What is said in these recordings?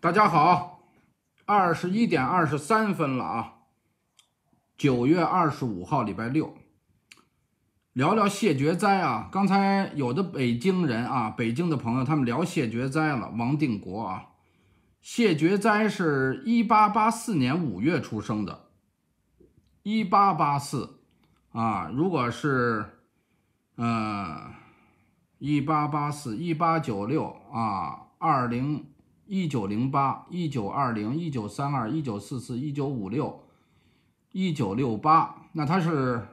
大家好，二十一点二十三分了啊，九月二十五号，礼拜六。聊聊谢绝哉啊，刚才有的北京人啊，北京的朋友他们聊谢绝哉了。王定国啊，谢绝哉是一八八四年五月出生的，一八八四啊，如果是嗯，一八八四一八九六啊，二零。一九零八、一九二零、一九三二、一九四四、一九五六、一九六八，那他是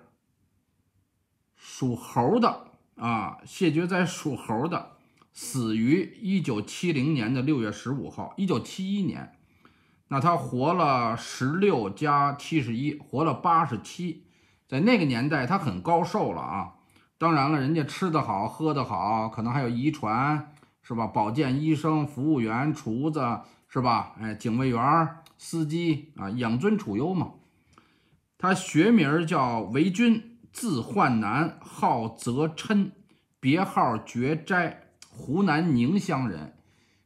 属猴的啊。谢绝哉属猴的，死于一九七零年的六月十五号，一九七一年，那他活了十六加七十一，活了八十七，在那个年代他很高寿了啊。当然了，人家吃得好，喝得好，可能还有遗传。是吧？保健医生、服务员、厨子，是吧？哎，警卫员、司机啊，养尊处优嘛。他学名叫维军，字焕南，号泽琛，别号觉斋，湖南宁乡人。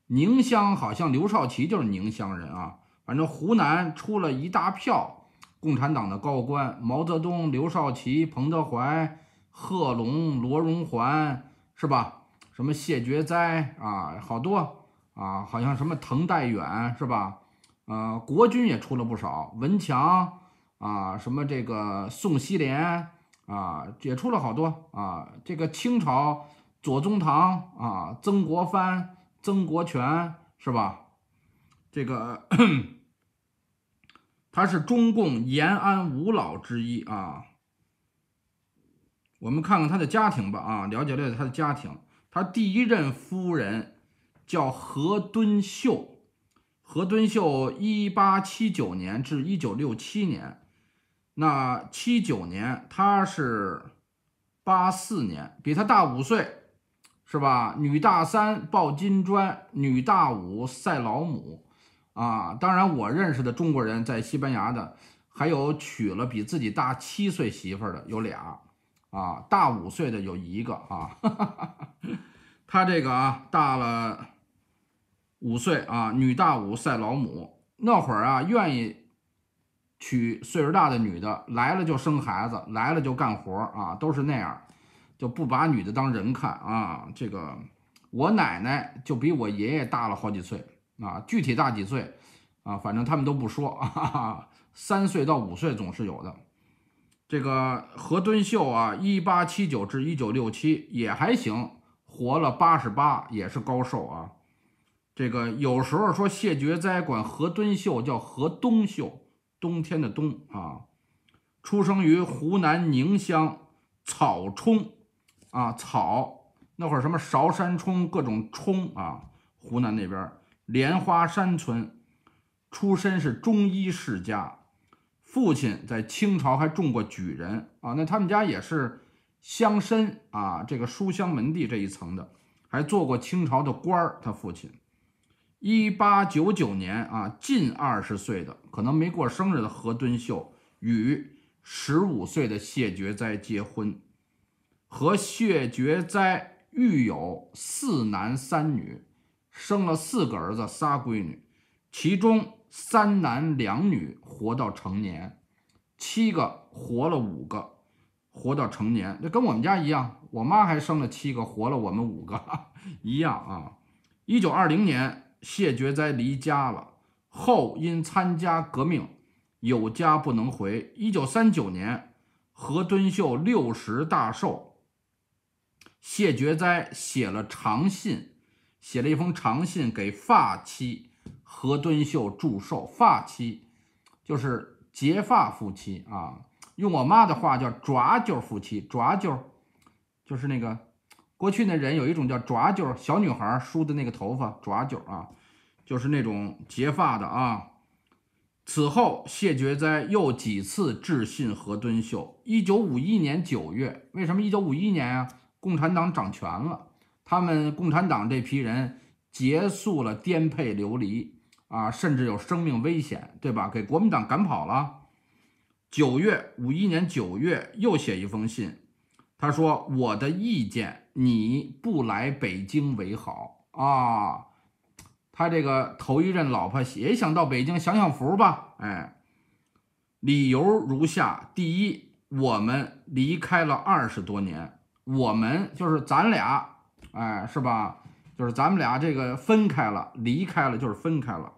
宁乡好像刘少奇就是宁乡人啊。反正湖南出了一大票共产党的高官，毛泽东、刘少奇、彭德怀、贺龙、罗荣桓，是吧？什么谢绝哉啊，好多啊，好像什么滕代远是吧？呃，国军也出了不少，文强啊，什么这个宋希濂啊，也出了好多啊。这个清朝左宗棠啊，曾国藩、曾国荃是吧？这个他是中共延安五老之一啊。我们看看他的家庭吧啊，了解了解他的家庭。他第一任夫人叫何敦秀，何敦秀一八七九年至一九六七年，那七九年他是八四年，比他大五岁，是吧？女大三抱金砖，女大五赛老母，啊，当然我认识的中国人在西班牙的，还有娶了比自己大七岁媳妇的有俩。啊，大五岁的有一个啊，哈哈他这个啊大了五岁啊，女大五赛老母。那会儿啊，愿意娶岁数大的女的，来了就生孩子，来了就干活啊，都是那样，就不把女的当人看啊。这个我奶奶就比我爷爷大了好几岁啊，具体大几岁啊，反正他们都不说啊，三岁到五岁总是有的。这个何敦秀啊，一八七九至一九六七也还行，活了八十八，也是高寿啊。这个有时候说谢觉哉管何敦秀叫何东秀，冬天的冬啊。出生于湖南宁乡草冲啊草那会儿什么韶山冲各种冲啊，湖南那边莲花山村，出身是中医世家。父亲在清朝还中过举人啊，那他们家也是乡绅啊，这个书香门第这一层的，还做过清朝的官儿。他父亲，一八九九年啊，近二十岁的可能没过生日的何敦秀与十五岁的谢觉哉结婚，和谢觉哉育有四男三女，生了四个儿子，仨闺女，其中。三男两女活到成年，七个活了五个，活到成年，就跟我们家一样。我妈还生了七个，活了我们五个，一样啊。一九二零年，谢觉哉离家了，后因参加革命，有家不能回。一九三九年，何敦秀六十大寿，谢觉哉写了长信，写了一封长信给发妻。何敦秀祝寿发妻，就是结发夫妻啊。用我妈的话叫“抓揪夫妻”，抓揪就是那个过去那人有一种叫抓揪，小女孩梳的那个头发，抓揪啊，就是那种结发的啊。此后，谢觉哉又几次致信何敦秀。一九五一年九月，为什么一九五一年啊？共产党掌权了，他们共产党这批人结束了颠沛流离。啊，甚至有生命危险，对吧？给国民党赶跑了。九月五一年九月又写一封信，他说：“我的意见，你不来北京为好啊。”他这个头一任老婆也想到北京享享福吧？哎，理由如下：第一，我们离开了二十多年，我们就是咱俩，哎，是吧？就是咱们俩这个分开了，离开了就是分开了。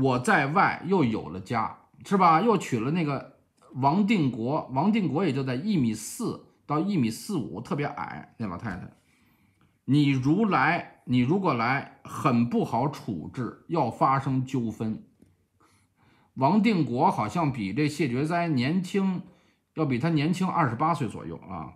我在外又有了家，是吧？又娶了那个王定国，王定国也就在一米四到一米四五，特别矮。那老太太，你如来，你如果来，很不好处置，要发生纠纷。王定国好像比这谢觉哉年轻，要比他年轻二十八岁左右啊。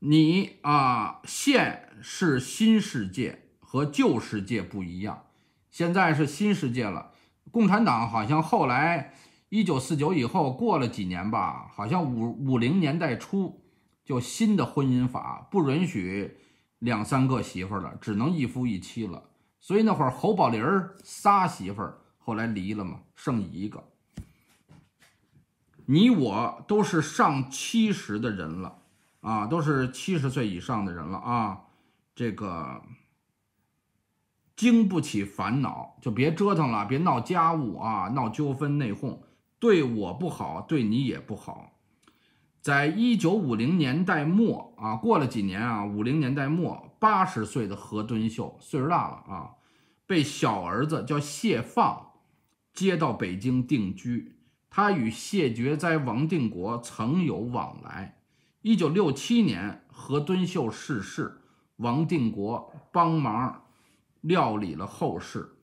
你啊，现是新世界。和旧世界不一样，现在是新世界了。共产党好像后来一九四九以后过了几年吧，好像五五零年代初就新的婚姻法不允许两三个媳妇了，只能一夫一妻了。所以那会儿侯宝林仨媳妇儿后来离了嘛，剩一个。你我都是上七十的人了啊，都是七十岁以上的人了啊，这个。经不起烦恼，就别折腾了，别闹家务啊，闹纠纷、内讧，对我不好，对你也不好。在一九五零年代末啊，过了几年啊，五零年代末，八十岁的何敦秀岁数大了啊，被小儿子叫谢放接到北京定居。他与谢觉哉、王定国曾有往来。一九六七年，何敦秀逝世，王定国帮忙。料理了后事，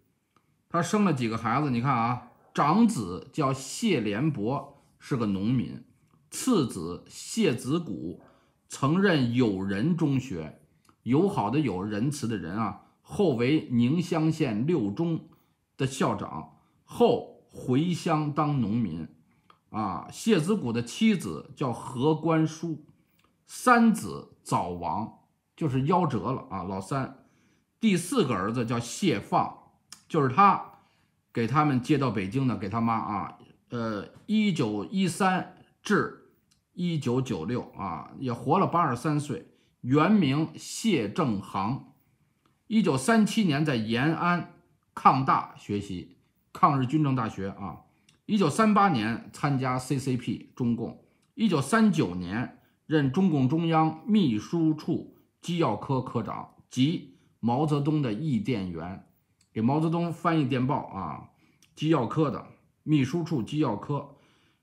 他生了几个孩子？你看啊，长子叫谢连伯，是个农民；次子谢子谷，曾任友仁中学，友好的有仁慈的人啊，后为宁乡县六中的校长，后回乡当农民。啊，谢子谷的妻子叫何观书，三子早亡，就是夭折了啊，老三。第四个儿子叫谢放，就是他，给他们接到北京的给他妈啊，呃，一九一三至一九九六啊，也活了八十三岁，原名谢正航，一九三七年在延安抗大学习抗日军政大学啊，一九三八年参加 CCP 中共，一九三九年任中共中央秘书处机要科科长及。毛泽东的译电员，给毛泽东翻译电报啊，机要科的秘书处机要科，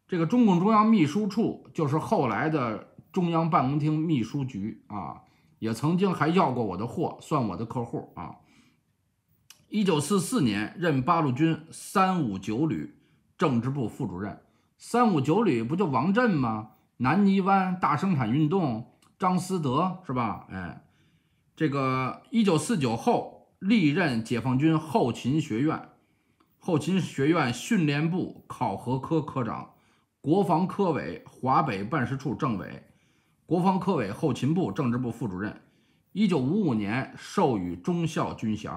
这个中共中央秘书处就是后来的中央办公厅秘书局啊，也曾经还要过我的货，算我的客户啊。一九四四年任八路军三五九旅政治部副主任，三五九旅不就王震吗？南泥湾大生产运动，张思德是吧？哎。这个一九四九后历任解放军后勤学院、后勤学院训练部考核科科长、国防科委华北办事处政委、国防科委后勤部政治部副主任。一九五五年授予中校军衔。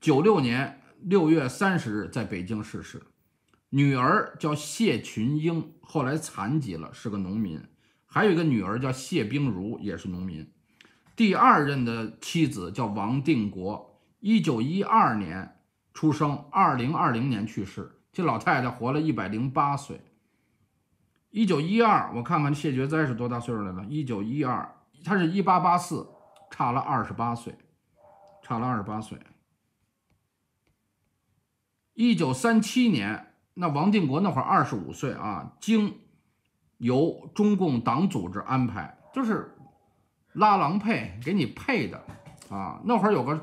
九六年六月三十日在北京逝世。女儿叫谢群英，后来残疾了，是个农民；还有一个女儿叫谢冰如，也是农民。第二任的妻子叫王定国，一九一二年出生，二零二零年去世。这老太太活了一百零八岁。一九一二，我看看谢觉哉是多大岁数来了？一九一二，他是一八八四，差了二十八岁，差了二十八岁。一九三七年，那王定国那会儿二十五岁啊，经由中共党组织安排，就是。拉郎配给你配的啊，那会儿有个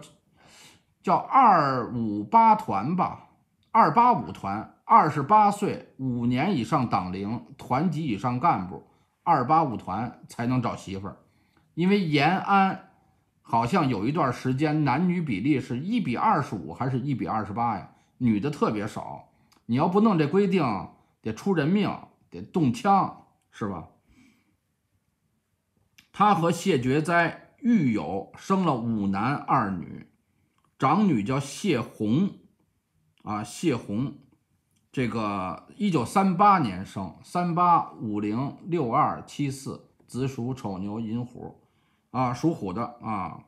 叫二五八团吧，二八五团，二十八岁五年以上党龄团级以上干部，二八五团才能找媳妇儿，因为延安好像有一段时间男女比例是一比二十五还是—一比二十八呀，女的特别少，你要不弄这规定，得出人命，得动枪，是吧？他和谢觉哉狱友生了五男二女，长女叫谢红，啊，谢红，这个一九三八年生，三八五零六二七四，子属丑牛，寅虎，啊，属虎的啊，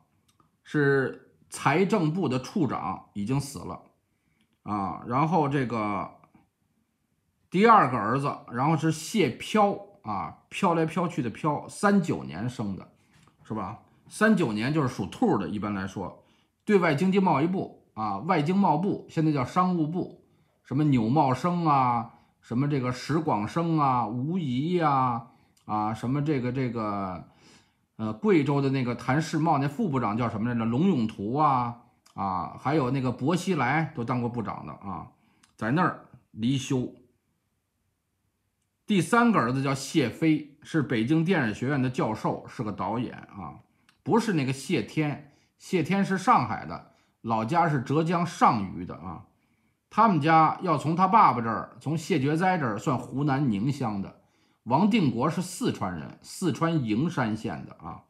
是财政部的处长，已经死了，啊，然后这个第二个儿子，然后是谢飘。啊，飘来飘去的飘，三九年生的，是吧？三九年就是属兔的。一般来说，对外经济贸易部啊，外经贸部现在叫商务部，什么纽茂生啊，什么这个石广生啊，吴仪啊，啊，什么这个这个，呃，贵州的那个谭世茂那副部长叫什么来着？龙永图啊，啊，还有那个薄熙来都当过部长的啊，在那儿离休。第三个儿子叫谢飞，是北京电影学院的教授，是个导演啊，不是那个谢天。谢天是上海的，老家是浙江上虞的啊。他们家要从他爸爸这儿，从谢觉哉这儿算湖南宁乡的。王定国是四川人，四川营山县的啊。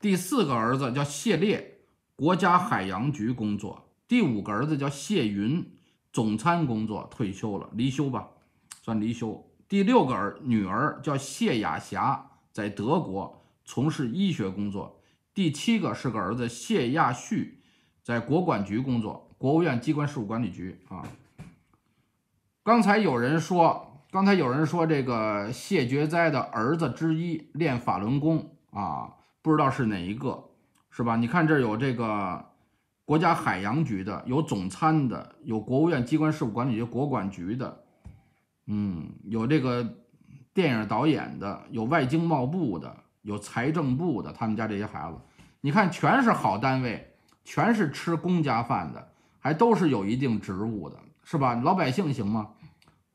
第四个儿子叫谢烈，国家海洋局工作。第五个儿子叫谢云，总参工作，退休了，离休吧，算离休。第六个儿女儿叫谢雅霞，在德国从事医学工作。第七个是个儿子谢亚旭，在国管局工作，国务院机关事务管理局啊。刚才有人说，刚才有人说这个谢绝哉的儿子之一练法轮功啊，不知道是哪一个，是吧？你看这有这个国家海洋局的，有总参的，有国务院机关事务管理局国管局的。嗯，有这个电影导演的，有外经贸部的，有财政部的，他们家这些孩子，你看全是好单位，全是吃公家饭的，还都是有一定职务的，是吧？老百姓行吗？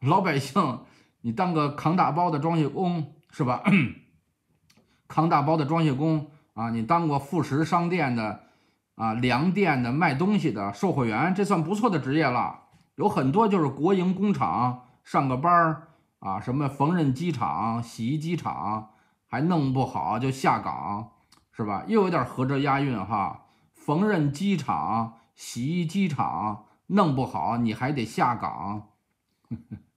老百姓，你当个扛大包的装卸工是吧？扛大包的装卸工啊，你当过副食商店的，啊，粮店的卖东西的售货员，这算不错的职业了。有很多就是国营工厂。上个班儿啊，什么缝纫机场、洗衣机场，还弄不好就下岗，是吧？又有点合着押韵哈，缝纫机场、洗衣机场，弄不好你还得下岗。